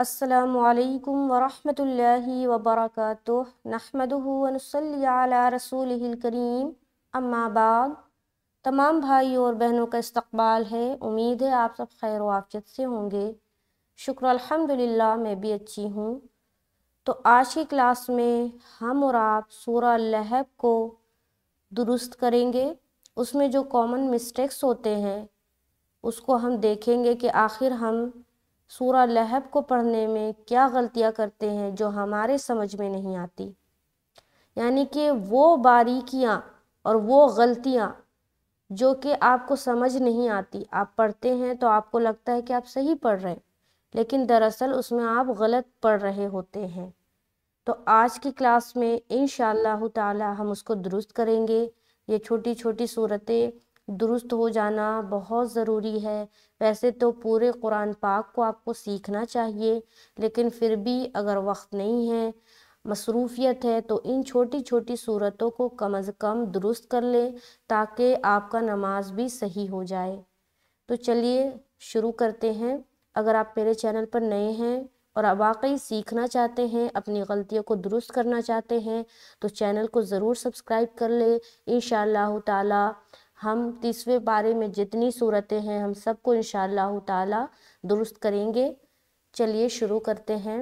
असलकम वरहि वबरक नहमदनसली रसूल करीम अम्माबाग तमाम भाई और बहनों का इस्तबाल है उम्मीद है आप सब खैर वाफियत से होंगे शुक्र अल्हम्दुलिल्लाह मैं भी अच्छी हूँ तो आज की क्लास में हम और आप सूरह लहब को दुरुस्त करेंगे उसमें जो कॉमन मिस्टेक्स होते हैं उसको हम देखेंगे कि आखिर हम सूरा लहब को पढ़ने में क्या गलतियाँ करते हैं जो हमारे समझ में नहीं आती यानी कि वो बारीकियां और वो गलतियाँ जो कि आपको समझ नहीं आती आप पढ़ते हैं तो आपको लगता है कि आप सही पढ़ रहे हैं लेकिन दरअसल उसमें आप गलत पढ़ रहे होते हैं तो आज की क्लास में इन ताला हम उसको दुरुस्त करेंगे ये छोटी छोटी सूरतें दुरुस्त हो जाना बहुत ज़रूरी है वैसे तो पूरे कुरान पाक को आपको सीखना चाहिए लेकिन फिर भी अगर वक्त नहीं है मसरूफियत है तो इन छोटी छोटी सूरतों को कम अज़ कम दुरुस्त कर लें ताकि आपका नमाज भी सही हो जाए तो चलिए शुरू करते हैं अगर आप मेरे चैनल पर नए हैं और आप वाकई सीखना चाहते हैं अपनी गलतियों को दुरुस्त करना चाहते हैं तो चैनल को ज़रूर सब्सक्राइब कर लें इन ताला हम तीसवें बारे में जितनी सूरतें हैं हम सबको इन ताला दुरुस्त करेंगे चलिए शुरू करते हैं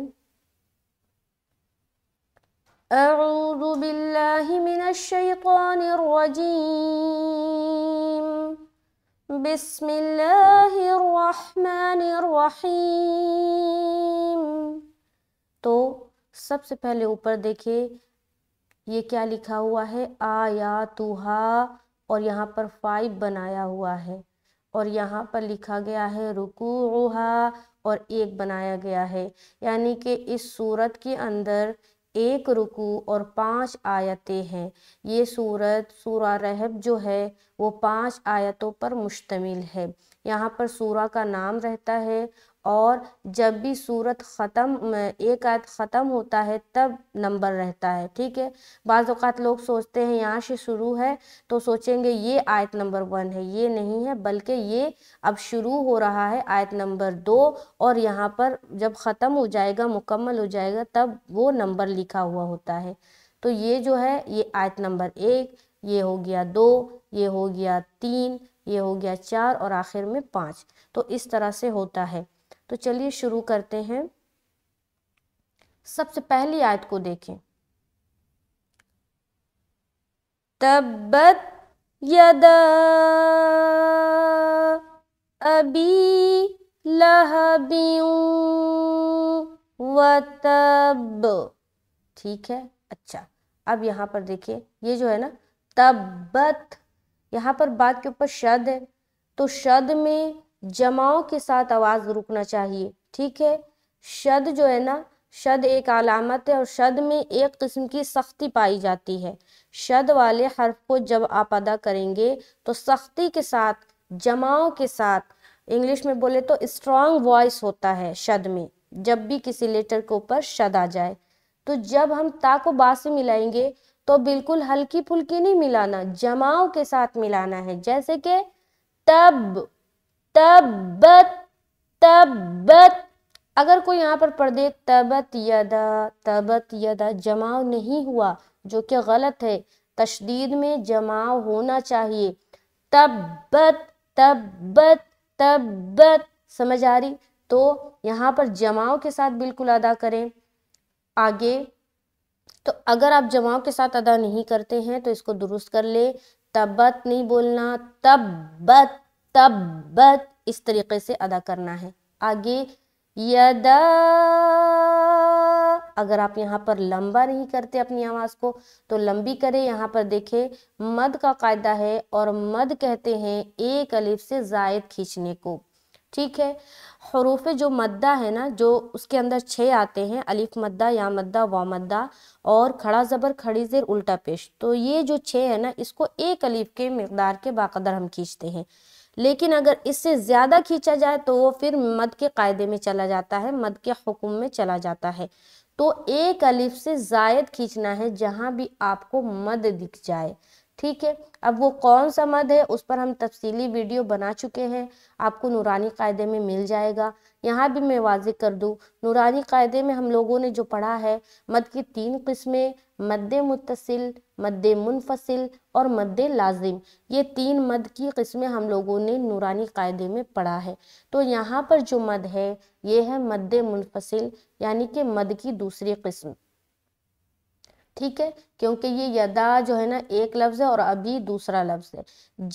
أعوذ بالله من الشيطان الرجيم بسم الله الرحمن الرحيم तो सबसे पहले ऊपर देखिए ये क्या लिखा हुआ है आया तुहा और यहाँ पर फाइव बनाया हुआ है और यहाँ पर लिखा गया है रुकू और एक बनाया गया है यानी कि इस सूरत के अंदर एक रुकू और पांच आयतें हैं ये सूरत सूरा रहब जो है वो पांच आयतों पर मुश्तमिल है यहाँ पर सूरा का नाम रहता है और जब भी सूरत ख़त्म एक आयत ख़त्म होता है तब नंबर रहता है ठीक है बाज़ात लोग सोचते हैं यहाँ से शुरू है तो सोचेंगे ये आयत नंबर वन है ये नहीं है बल्कि ये अब शुरू हो रहा है आयत नंबर दो और यहाँ पर जब ख़त्म हो जाएगा मुकम्मल हो जाएगा तब वो नंबर लिखा हुआ होता है तो ये जो है ये आयत नंबर एक ये हो गया दो ये हो गया तीन ये हो गया चार और आखिर में पाँच तो इस तरह से होता है तो चलिए शुरू करते हैं सबसे पहली आयत को देखें तब्बत यदा अभी व तब ठीक है अच्छा अब यहाँ पर देखिए ये जो है ना तब्बत यहाँ पर बात के ऊपर शद है तो शद में जमाओं के साथ आवाज़ रुकना चाहिए ठीक है शद जो है ना शद एक अलामत है और शद में एक किस्म की सख्ती पाई जाती है शद वाले हर्फ को जब आप अदा करेंगे तो सख्ती के साथ जमाओं के साथ इंग्लिश में बोले तो स्ट्रॉन्ग वॉइस होता है शद में जब भी किसी लेटर के ऊपर शद आ जाए तो जब हम ता को बा से मिलाएंगे तो बिल्कुल हल्की फुल्की नहीं मिलाना जमाओं के साथ मिलाना है जैसे कि तब तब तब अगर कोई यहाँ पर पढ़ दे तबत यदा तबत यदा जमाव नहीं हुआ जो कि गलत है तशदीद में जमाव होना चाहिए तबत तबत तबत समझ आ रही तो यहाँ पर जमाव के साथ बिल्कुल अदा करें आगे तो अगर आप जमाव के साथ अदा नहीं करते हैं तो इसको दुरुस्त कर ले तबत नहीं बोलना तबत तब्बत इस तरीके से अदा करना है आगे यदा अगर आप यहाँ पर लंबा नहीं करते अपनी आवाज़ को तो लंबी करें यहाँ पर देखें मद का कायदा है और मद कहते हैं एक अलिफ से जायद खींचने को ठीक है हरूफ जो मद्दा है ना जो उसके अंदर छह आते हैं अलिफ मद्दा या मद्दा व मद्दा और खड़ा ज़बर खड़ी ज़ेर उल्टा पेश तो ये जो छह है ना इसको एक अलिफ के मकदार के बाकदर हम खींचते हैं लेकिन अगर इससे ज़्यादा खींचा जाए तो वो फिर मद के कायदे में चला जाता है मद के हुक्म में चला जाता है तो एक अलिफ से जायद खींचना है जहाँ भी आपको मद दिख जाए ठीक है अब वो कौन सा मद है उस पर हम तफसीली वीडियो बना चुके हैं आपको नूरानी कायदे में मिल जाएगा यहाँ भी मैं वाज कर दूँ नूरानी कायदे में हम लोगों ने जो पढ़ा है मद की तीन किस्में मद मुतसिल मद मुनफसिल और मद लाजिम ये तीन मद की किस्में हम लोगों ने नूरानी कायदे में पढ़ा है तो यहाँ पर जो मद है ये है मद मुनफसिल यानी कि मद की दूसरी किस्म ठीक है क्योंकि ये यदा जो है ना एक लफ्ज़ है और अभी दूसरा लफ्ज़ है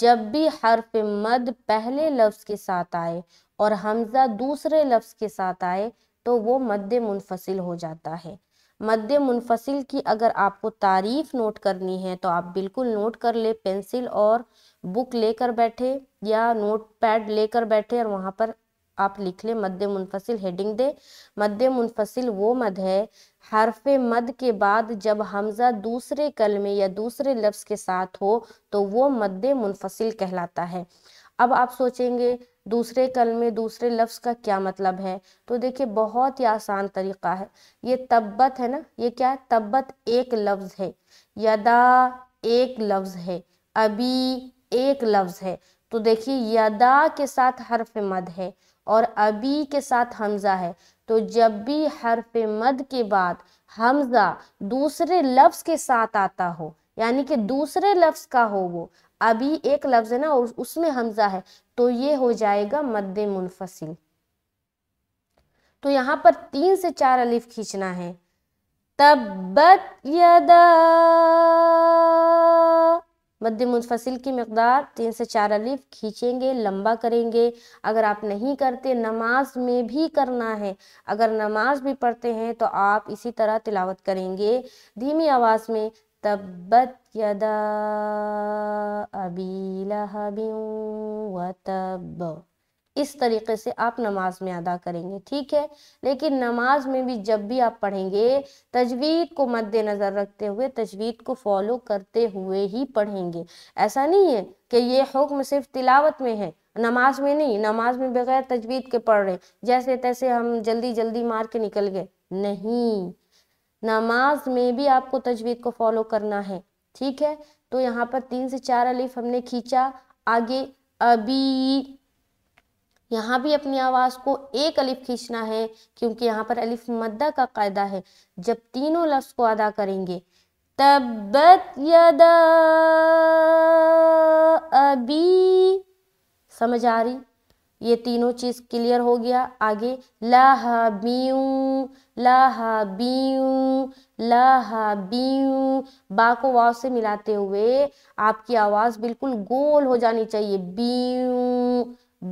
जब भी हर्फ मद पहले लफ्ज़ के साथ आए और हमज़ा दूसरे लफ्ज़ के साथ आए तो वो मद मुनफसिल हो जाता है मध्य मुनफसिल की अगर आपको तारीफ नोट करनी है तो आप बिल्कुल नोट कर ले पेंसिल और बुक लेकर बैठे या नोट पैड लेकर बैठे और वहाँ पर आप लिख लें मध्य मुनफसिल हेडिंग दे मध्य मुनफसिल वो मद है हरफ मद के बाद जब हमज़ा दूसरे कल में या दूसरे लफ्ज़ के साथ हो तो वो मध्य मुनफसिल कहलाता है अब आप सोचेंगे दूसरे कल में दूसरे लफ्ज़ का क्या मतलब है तो देखिए बहुत ही आसान तरीका है ये तब्बत है ना ये क्या है तब्बत एक लफ्ज़ है यदा एक लफ्ज़ है अभी एक लफ्ज़ है तो देखिए यदा के साथ हर्फ मद है और अभी के साथ हमज़ा है तो जब भी हर्फ मद के बाद हमज़ा दूसरे लफ्ज़ के साथ आता हो यानी कि दूसरे लफ्ज़ का हो वो अभी एक लफ्ज़ है ना उसमें हमजा है तो ये हो जाएगा मद्द मुनफसिल तो यहाँ पर तीन से चार अलिफ खींचना है तब यदा मध्य मुनफसिल की मकदार तीन से चार अलिफ खींचेंगे लंबा करेंगे अगर आप नहीं करते नमाज में भी करना है अगर नमाज भी पढ़ते हैं तो आप इसी तरह तिलावत करेंगे धीमी आवाज़ में तब्बत यदा अबीलहबिन वतब इस तरीके से आप नमाज में अदा करेंगे ठीक है लेकिन नमाज में भी जब भी आप पढ़ेंगे तजवीद को मद्देनज़र रखते हुए तजवीद को फॉलो करते हुए ही पढ़ेंगे ऐसा नहीं है कि ये हुक्म सिर्फ तिलावत में है नमाज में नहीं नमाज में बगैर तजवीद के पढ़ रहे जैसे तैसे हम जल्दी जल्दी मार के निकल गए नहीं नमाज में भी आपको तजवीद को फॉलो करना है ठीक है तो यहाँ पर तीन से चार अलिफ हमने खींचा आगे अभी यहाँ भी अपनी आवाज़ को एक अलिफ खींचना है क्योंकि यहाँ पर अलिफ मद्दा का कायदा है जब तीनों लफ्ज को अदा करेंगे तब यदा अभी समझ आ रही ये तीनों चीज़ क्लियर हो गया आगे लहा बीऊ लहा बीऊ लहा बीऊ बा को वाव से मिलाते हुए आपकी आवाज़ बिल्कुल गोल हो जानी चाहिए बीऊ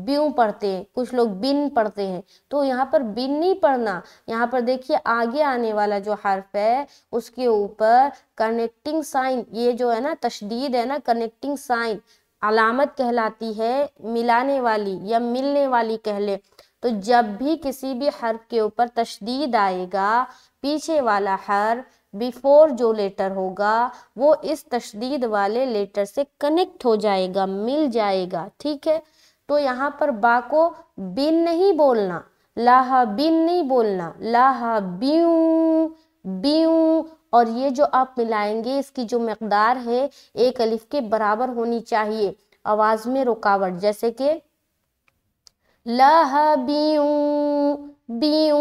ब्यू पढ़ते हैं कुछ लोग बिन पढ़ते हैं तो यहाँ पर बिन नहीं पढ़ना यहाँ पर देखिए आगे आने वाला जो हर्फ है उसके ऊपर कनेक्टिंग साइन ये जो है ना तशदीद है ना कनेक्टिंग साइन अलामत कहलाती है मिलाने वाली या मिलने वाली कह ले तो जब भी किसी भी हर्फ के ऊपर तशदीद आएगा पीछे वाला हर्फ बिफोर जो लेटर होगा वो इस तशदीद वाले लेटर से कनेक्ट हो जाएगा मिल जाएगा ठीक है तो यहाँ पर बा को बिन नहीं बोलना लाह बिन नहीं बोलना लाहा बी बी और ये जो आप मिलाएंगे इसकी जो मकदार है एक अलिफ के बराबर होनी चाहिए आवाज़ में रुकावट जैसे कि लह बीऊ बीऊ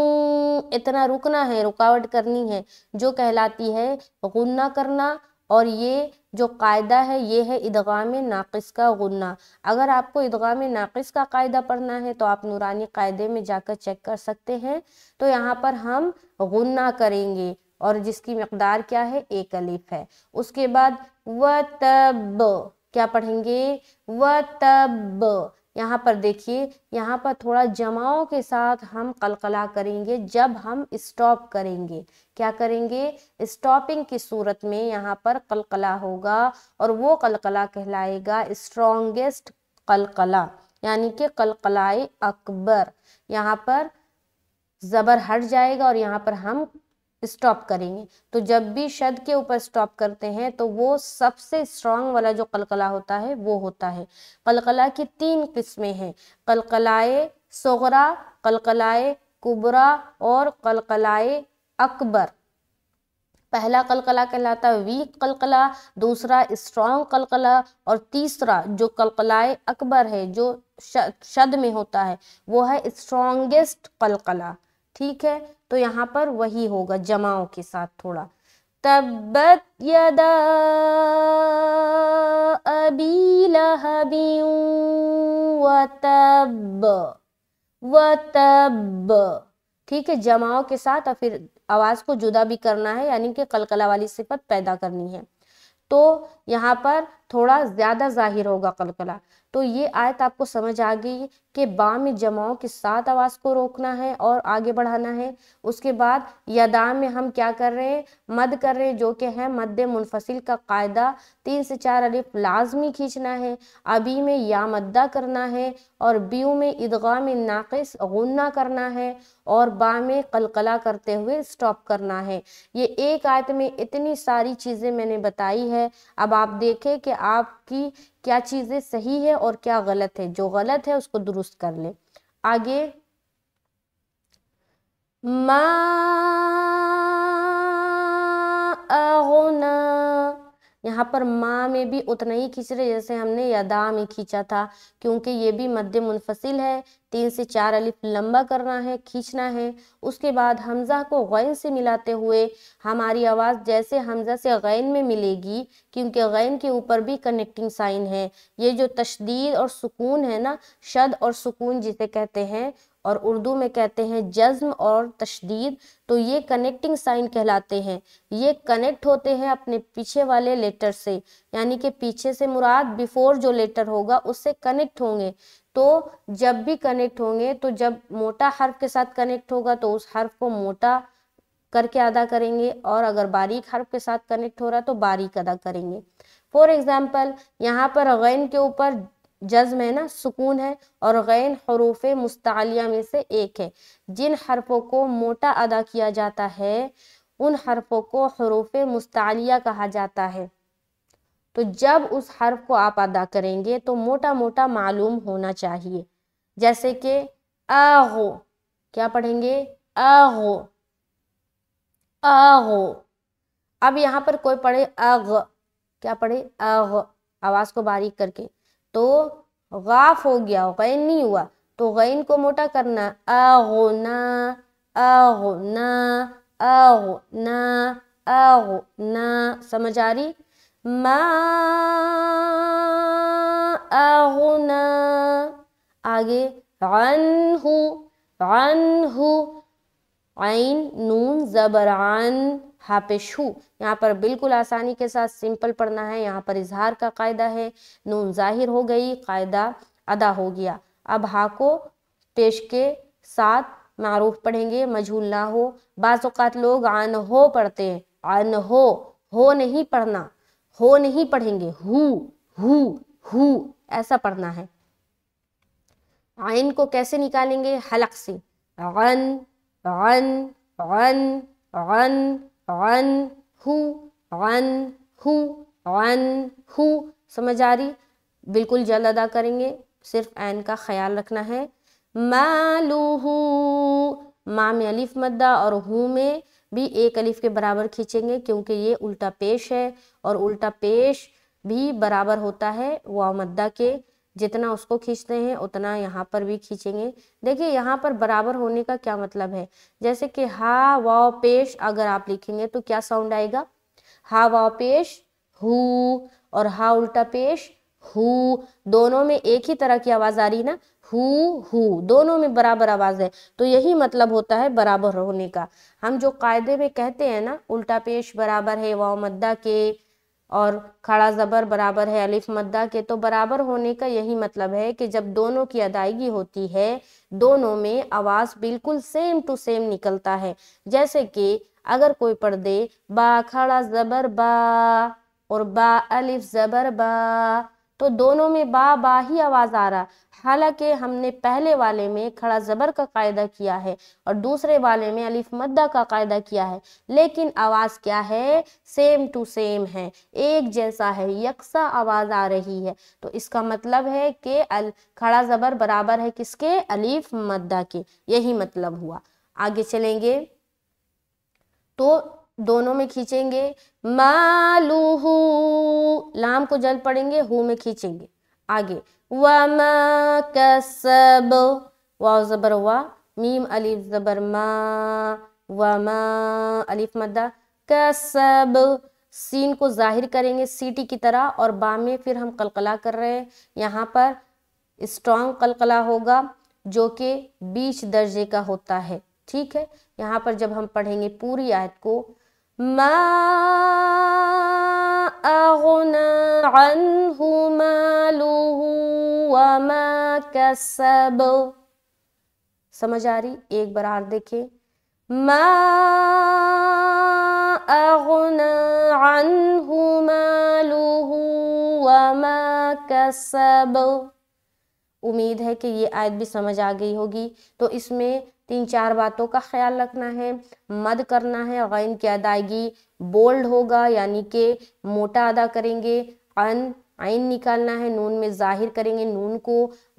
इतना रुकना है रुकावट करनी है जो कहलाती है गुन्ना करना और ये जो कायदा है ये है इदगाम नाक़स का गुन्ना अगर आपको इदगाम नाक़स का कायदा पढ़ना है तो आप नूरानी कायदे में जाकर चेक कर सकते हैं तो यहाँ पर हम गुन्ना करेंगे और जिसकी मकदार क्या है एक अलिफ है उसके बाद व तब क्या पढ़ेंगे व तब यहाँ पर देखिए यहाँ पर थोड़ा जमाओं के साथ हम कलकला करेंगे जब हम स्टॉप करेंगे क्या करेंगे स्टॉपिंग की सूरत में यहाँ पर कलकला होगा और वो कलकला कहलाएगा स्ट्रोंगेस्ट कलकला यानी कि कलकलाए अकबर यहाँ पर ज़बर हट जाएगा और यहाँ पर हम स्टॉप करेंगे तो जब भी शद के ऊपर स्टॉप करते हैं तो वो सबसे स्ट्रांग वाला जो कलकला होता है वो होता है कलकला की तीन किस्में हैं कलकलाए सोगरा कलकलाए कुबरा और कलकलाए अकबर पहला कलकला कहलाता है वीक कलकला दूसरा स्ट्रांग कलकला और तीसरा जो कलकलाए अकबर है जो शद में होता है वो है स्ट्रॉन्गेस्ट कलकला ठीक है तो यहाँ पर वही होगा जमाओं के साथ थोड़ा तब यदा अबी लहबी व तब ठीक है जमाओं के साथ और फिर आवाज़ को जुदा भी करना है यानी कि कलकला वाली सिफत पैदा करनी है तो यहाँ पर थोड़ा ज़्यादा ज़ाहिर होगा कलकला तो ये आयत आपको समझ आ गई कि बाम जमाओं के साथ आवाज़ को रोकना है और आगे बढ़ाना है उसके बाद यदा में हम क्या कर रहे हैं मद कर रहे हैं जो कि है मद मुनफसिल का कायदा तीन से चार अलिफ लाजमी खींचना है अभी में या मद्दा करना है और बीऊ में ईदगा में नाकस गुन्ना करना है और बा में कलकला करते हुए स्टॉप करना है ये एक आयत में इतनी सारी चीज़ें मैंने बताई है अब आप देखें कि आपकी क्या चीज़ें सही है और क्या गलत है जो गलत है उसको दुरुस्त कर ले आगे मा यहाँ पर माँ में भी उतना ही खींच रहे जैसे हमने यदा में खींचा था क्योंकि ये भी मध्य मुनफसिल है तीन से चार अलिफ लंबा करना है खींचना है उसके बाद हमज़ा को गैन से मिलाते हुए हमारी आवाज़ जैसे हमज़ा से गैन में मिलेगी क्योंकि गैन के ऊपर भी कनेक्टिंग साइन है ये जो तशदीद और सुकून है ना शद और सुकून जिसे कहते हैं और उर्दू में कहते हैं जज्म और तशदीद तो ये कनेक्टिंग साइन कहलाते हैं ये कनेक्ट होते हैं अपने पीछे वाले लेटर से यानी कि पीछे से मुराद बिफोर जो लेटर होगा उससे कनेक्ट होंगे तो जब भी कनेक्ट होंगे तो जब मोटा हर्फ के साथ कनेक्ट होगा तो उस हर्फ को मोटा करके अदा करेंगे और अगर बारीक हर्फ के साथ कनेक्ट हो रहा है तो बारीक अदा करेंगे फॉर एग्जाम्पल यहाँ पर गैन के ऊपर जज्म है ना सुकून है और गैन हरूफ मुस्तालिया में से एक है जिन हरफों को मोटा अदा किया जाता है उन हरफों को हरूफ मुस्तालिया कहा जाता है तो जब उस हर्फ को आप अदा करेंगे तो मोटा मोटा मालूम होना चाहिए जैसे कि आहो क्या पढ़ेंगे आहो आहो अब यहाँ पर कोई पढ़े अग क्या पढ़े अग आवाज़ को बारीक करके तो गाफ हो गया हो गैन नहीं हुआ तो गैन को मोटा करना अगोना अगोना अगोना अगोना समझ आ रही मा अगोना आगे अन हूँ अन हूँ आइन नून जबरान हापिश हु यहाँ पर बिल्कुल आसानी के साथ सिंपल पढ़ना है यहाँ पर इजहार का कायदा है नून जाहिर हो गई कायदा अदा हो गया अब हा को पेश के साथ मारूफ पढ़ेंगे मजहूल ना हो बात लोग आन हो पढ़ते हैं आन हो हो नहीं पढ़ना हो नहीं पढ़ेंगे हु हु हु ऐसा पढ़ना है आइन को कैसे निकालेंगे हलक से अन अन अन अन हु अन हु समझ आ रही बिल्कुल जल्द अदा करेंगे सिर्फ एन का ख्याल रखना है मालूहू माँ में अलिफ मद्दा और हु में भी एक अलिफ के बराबर खींचेंगे क्योंकि ये उल्टा पेश है और उल्टा पेश भी बराबर होता है मद्दा के जितना उसको खींचते हैं उतना यहाँ पर भी खींचेंगे देखिए यहाँ पर बराबर होने का क्या मतलब है जैसे कि हा वाव पेश अगर आप लिखेंगे तो क्या साउंड आएगा हा वाव पेश हु और हा उल्टा पेश हु दोनों में एक ही तरह की आवाज आ रही ना हु हु दोनों में बराबर आवाज है तो यही मतलब होता है बराबर होने का हम जो कायदे में कहते हैं ना उल्टा पेश बराबर है वाह मद्दा के और खड़ा ज़बर बराबर है अलिफ मद्दा के तो बराबर होने का यही मतलब है कि जब दोनों की अदायगी होती है दोनों में आवाज़ बिल्कुल सेम टू सेम निकलता है जैसे कि अगर कोई पढ़ दे बा खड़ा ज़बर बा और बा अलिफ ज़बर बा तो दोनों में बा बा ही आवाज़ आ रहा हालांकि हमने पहले वाले में खड़ा ज़बर का कायदा किया है और दूसरे वाले में अलिफ मद्दा का कायदा किया है लेकिन आवाज़ क्या है सेम टू सेम है एक जैसा है यकसा आवाज़ आ रही है तो इसका मतलब है कि अल खड़ा ज़बर बराबर है किसके अलिफ मद्दा के यही मतलब हुआ आगे चलेंगे तो दोनों में खींचेंगे मालूहू लाम को जल पड़ेंगे हु में खींचेंगे आगे व म कसब वाव जबर वा मीम अलीफ जबर मा वमा अलीफ मद्दा कसब सीन को जाहिर करेंगे सीटी की तरह और बा में फिर हम कलकला कर रहे हैं यहाँ पर स्ट्रॉन्ग कलकला होगा जो कि बीच दर्जे का होता है ठीक है यहाँ पर जब हम पढ़ेंगे पूरी आयत को ما أغنى عنه ماله وما كسب समझ आ रही एक बार आर देखे मा अगना अनहु मालुहु वमा कसब उम्मीद है कि ये आयत भी समझ आ गई होगी तो इसमें तीन चार बातों का ख्याल रखना है मद करना है गैन की अदायगी बोल्ड होगा यानी कि मोटा अदा करेंगे अन आइन निकालना है नून में जाहिर करेंगे नून को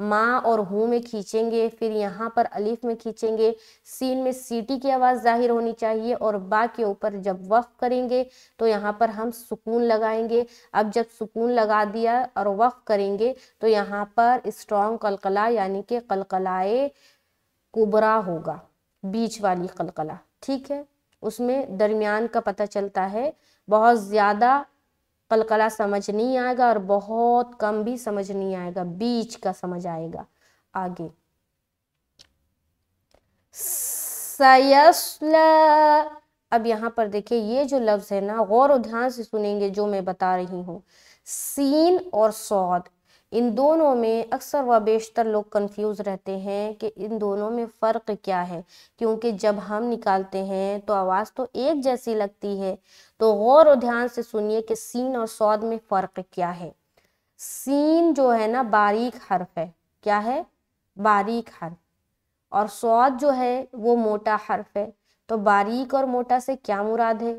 माँ और हु में खींचेंगे फिर यहाँ पर अलीफ में खींचेंगे सीन में सीटी की आवाज़ जाहिर होनी चाहिए और बा के ऊपर जब वफ करेंगे तो यहाँ पर हम सुकून लगाएंगे अब जब सुकून लगा दिया और वक्फ करेंगे तो यहाँ पर स्ट्रॉन्ग कलकला यानी कि कलकलाए कुबरा होगा बीच वाली कलकला ठीक है उसमें दरमियान का पता चलता है बहुत ज़्यादा कलकला समझ नहीं आएगा और बहुत कम भी समझ नहीं आएगा बीच का समझ आएगा आगे अब यहाँ पर देखिए ये जो लफ्ज़ है ना गौर ध्यान से सुनेंगे जो मैं बता रही हूँ सीन और सौद इन दोनों में अक्सर व बेशतर लोग कंफ्यूज रहते हैं कि इन दोनों में फ़र्क क्या है क्योंकि जब हम निकालते हैं तो आवाज़ तो एक जैसी लगती है तो गौर और ध्यान से सुनिए कि सीन और सौद में फ़र्क क्या है सीन जो है ना बारीक हर्फ है क्या है बारीक हर्फ और सौद जो है वो मोटा हर्फ है तो बारीक और मोटा से क्या मुराद है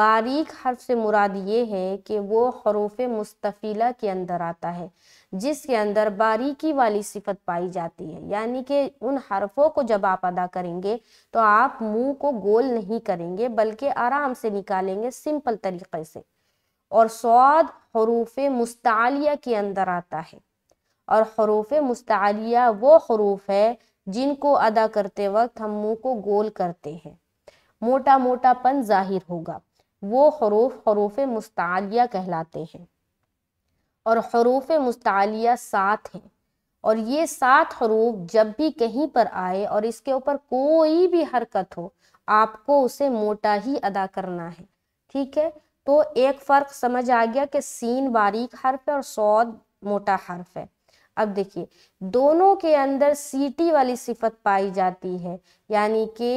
बारीक हर्फ से मुराद ये है कि वो हरूफ मुस्तफ़ीला के अंदर आता है जिसके अंदर बारीकी वाली सिफत पाई जाती है यानी कि उन हरफों को जब आप अदा करेंगे तो आप मुंह को गोल नहीं करेंगे बल्कि आराम से निकालेंगे सिंपल तरीके से और स्वाद हरूफ मुस्तालिया के अंदर आता है और हरूफ मुस्तालिया वो हरूफ है जिनको अदा करते वक्त हम मुंह को गोल करते हैं मोटा मोटापन जाहिर होगा वो हरूफ हरूफ मुस्तालिया कहलाते हैं और हरूफ मुस्तालिया सात हैं और ये सात हरूफ जब भी कहीं पर आए और इसके ऊपर कोई भी हरकत हो आपको उसे मोटा ही अदा करना है ठीक है तो एक फ़र्क समझ आ गया कि सीन बारीक हर्फ है और सौद मोटा हर्फ है अब देखिए दोनों के अंदर सीटी वाली सिफत पाई जाती है यानी कि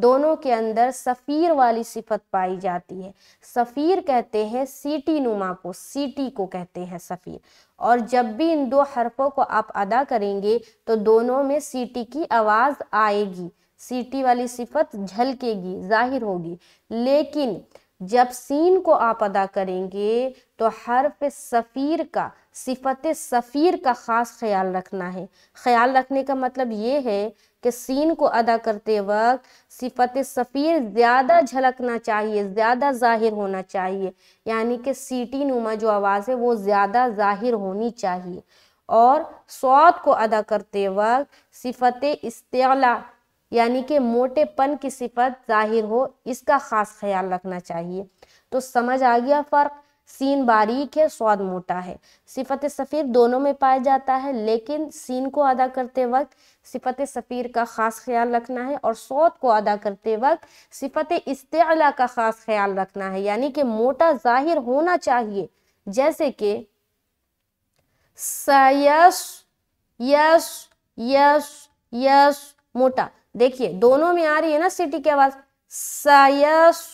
दोनों के अंदर सफ़ीर वाली सिफत पाई जाती है सफ़ीर कहते हैं सीटी नुमा को सीटी को कहते हैं सफ़ीर और जब भी इन दो हरफों को आप अदा करेंगे तो दोनों में सीटी की आवाज़ आएगी सीटी वाली सिफत झलकेगी जाहिर होगी लेकिन जब सीन को आप अदा करेंगे तो हर्फ सफ़ीर का सिफत सफ़ीर का ख़ास ख्याल रखना है ख्याल रखने का मतलब ये है कि सीन को अदा करते वक्त सिफत सफ़ीर ज़्यादा झलकना चाहिए ज़्यादा ज़ाहिर होना चाहिए यानी कि सीटी नुमा जो आवाज़ है वो ज़्यादा ज़ाहिर होनी चाहिए और सौत को अदा करते वक्त सिफत इस्तेला यानी कि मोटेपन की सिफत ज़ाहिर हो इसका ख़ास ख्याल रखना चाहिए तो समझ आ गया फ़र्क सीन बारीक है स्वाद मोटा है सिफत सफ़ीर दोनों में पाया जाता है लेकिन सीन को अदा करते वक्त सिफत सफ़ीर का ख़ास ख्याल रखना है और स्वाद को अदा करते वक्त सिफत इस्तेला का ख़ास ख्याल रखना है यानी कि मोटा ज़ाहिर होना चाहिए जैसे कि यस यस यस यस मोटा देखिए दोनों में आ रही है ना सिटी की आवाज़ सयस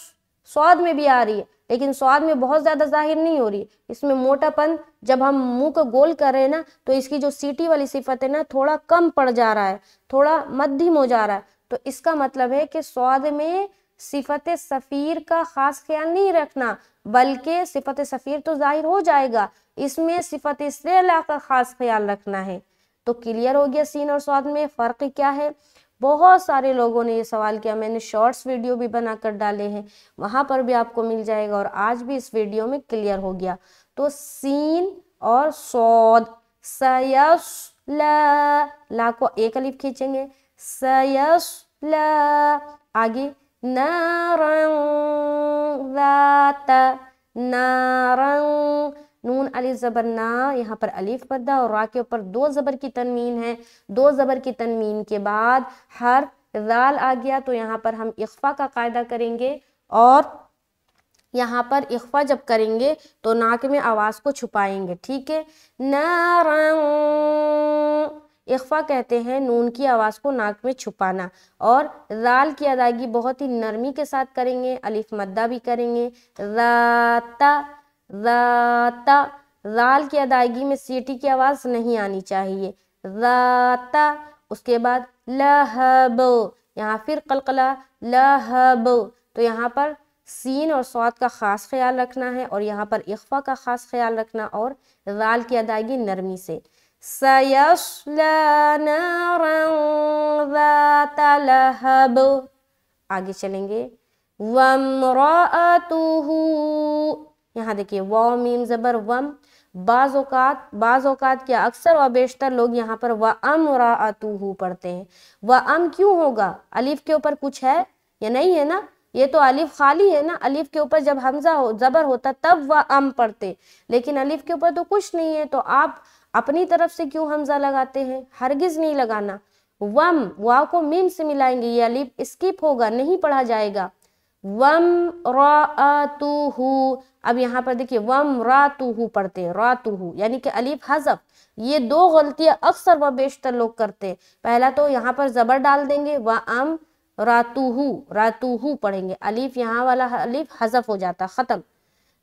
स्वाद में भी आ रही है लेकिन स्वाद में बहुत ज़्यादा जाहिर नहीं हो रही इसमें मोटापन जब हम मुंह को गोल कर रहे हैं ना तो इसकी जो सीटी वाली सिफत है ना थोड़ा कम पड़ जा रहा है थोड़ा मध्यम हो जा रहा है तो इसका मतलब है कि स्वाद में सिफत सफ़ीर का ख़ास ख्याल नहीं रखना बल्कि सिफत सफ़ीर तो जाहिर हो जाएगा इसमें सिफत इसलिए का ख़ास ख्याल रखना है तो क्लियर हो गया सीन और स्वाद में फ़र्क क्या है बहुत सारे लोगों ने ये सवाल किया मैंने शॉर्ट्स वीडियो भी बनाकर डाले हैं वहाँ पर भी आपको मिल जाएगा और आज भी इस वीडियो में क्लियर हो गया तो सीन और सौद सयस ला, ला को एक अलिफ खींचेंगे सयस ला आगे नारंग नारंग नून अली ज़बर ना यहाँ पर अलीफ पर्दा और रा के ऊपर दो ज़बर की तनवीन है दो ज़बर की तनवीन के बाद हर दाल आ गया तो यहाँ पर हम इख्फा का कायदा करेंगे और यहाँ पर इख्फा जब करेंगे तो नाक में आवाज़ को छुपाएंगे ठीक है न इख्फा कहते हैं नून की आवाज़ को नाक में छुपाना और राल की अदायगी बहुत ही नरमी के साथ करेंगे अलिफ मद्दा भी करेंगे राता राता राल की अदायगी में सीटी की आवाज़ नहीं आनी चाहिए राता उसके बाद लहब यहाँ फिर कलकला लहब तो यहाँ पर सीन और स्वाद का ख़ास ख्याल रखना है और यहाँ पर इख्फा का ख़ास ख्याल रखना और राल की अदायगी नरमी से लहब आगे चलेंगे यहाँ देखिए वाओ मीम ज़बर वम बाज़ात बाज़ात क्या अक्सर व बेशतर लोग यहाँ पर व अम रातू पढ़ते हैं व अम क्यों होगा अलिफ के ऊपर कुछ है या नहीं है ना ये तो अलिफ खाली है ना अलिफ के ऊपर जब हमजा हो जबर होता तब वह अम पढ़ते लेकिन अलिफ के ऊपर तो कुछ नहीं है तो आप अपनी तरफ से क्यों हमजा लगाते हैं हरगिज नहीं लगाना वम वाह को मीम से मिलाएंगे ये अलिफ स्किप होगा नहीं पढ़ा जाएगा वम रातुहु अब यहाँ पर देखिए वम रातुहु पढ़ते हैं रातुहु यानी कि अलीफ हजफ ये दो गलतियाँ अक्सर व बेशतर लोग करते हैं पहला तो यहाँ पर ज़बर डाल देंगे व अम रातुहु रातुहु पढ़ेंगे अलीफ यहाँ वाला अलीफ हजफ हो जाता ख़त्म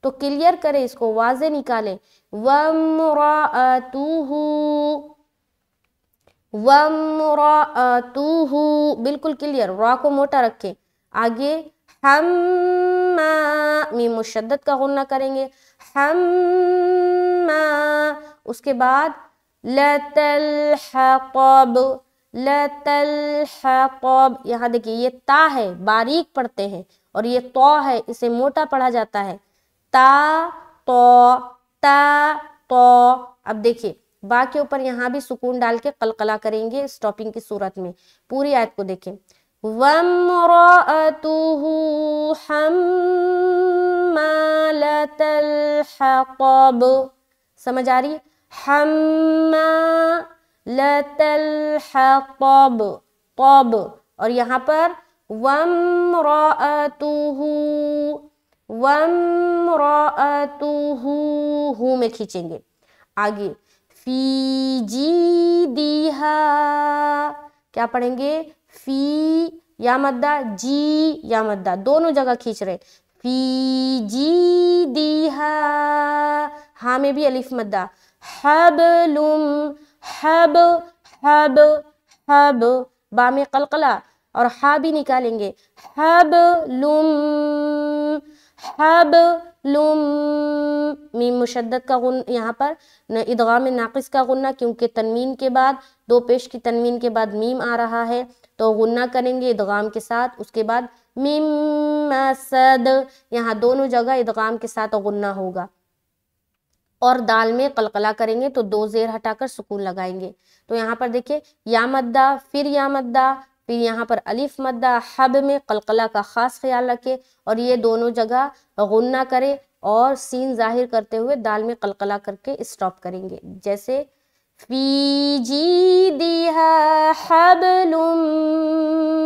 तो क्लियर करें इसको वाजे निकालें वम रातुहु वम रातुहु बिल्कुल क्लियर रा को मोटा रखें आगे हम मीम मुशद्दत का गुना करेंगे हम उसके बाद लतल हकब लतल हकब यहाँ देखिए ये ता है बारीक पढ़ते हैं और ये तो है इसे मोटा पढ़ा जाता है ता तो ता तो अब देखिए बा के ऊपर यहाँ भी सुकून डाल के कलकला करेंगे स्टॉपिंग की सूरत में पूरी आयत को देखें وامرأته حمالة الحطب समझ आ रही है हम्मालत हतब तब और यहाँ पर वम्रअतुहु वम्रअतुहु हु में खींचेंगे आगे फी जी दीहा क्या पढ़ेंगे फी या मद्दा जी या मद्दा दोनों जगह खींच रहे फी जी दी हा में भी अलिफ मद्दा हब लुम हब हब हब बा में कलकला और हा भी निकालेंगे हब लुम हब लुम मीम मुशद्दत का गुन यहाँ पर न इदगाम नाक़िस का गुन्ना क्योंकि तनवीन के बाद दो पेश की तनवीन के बाद मीम आ रहा है तो गुन्ना करेंगे इदगाम के साथ उसके बाद मिम मसद यहाँ दोनों जगह इदगाम के साथ गुन्ना होगा और दाल में कलकला करेंगे तो दो जेर हटाकर सुकून लगाएंगे तो यहाँ पर देखिए या मद्दा फिर या मद्दा फिर यहाँ पर अलिफ मद्दा हब में कलकला का ख़ास ख्याल रखें और ये दोनों जगह गुन्ना करें और सीन जाहिर करते हुए दाल में कलकला करके स्टॉप करेंगे जैसे في جيدها حبل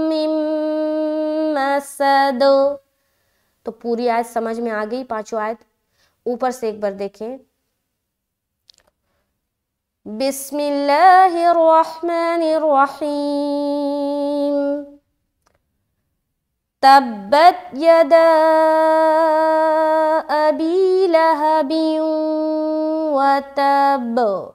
من مسد تو پوری آیت سمجھ میں آگئی پانچو آیت اوپر سے ایک بار دیکھیں بسم الله الرحمن الرحيم تبت يدا أبي لهب وتب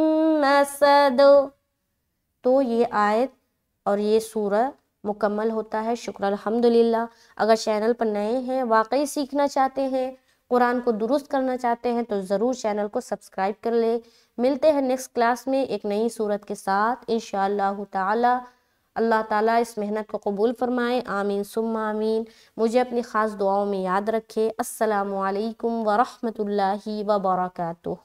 मसद तो ये आयत और ये सूरह मुकम्मल होता है शुक्र अलहमदिल्ला अगर चैनल पर नए हैं वाकई सीखना चाहते हैं कुरान को दुरुस्त करना चाहते हैं तो ज़रूर चैनल को सब्सक्राइब कर ले मिलते हैं नेक्स्ट क्लास में एक नई सूरत के साथ इन अल्लाह ताला इस मेहनत को कबूल फरमाए आमीन सुम आमीन मुझे अपनी ख़ास दुआओं में याद रखे असलकम ला वबरकू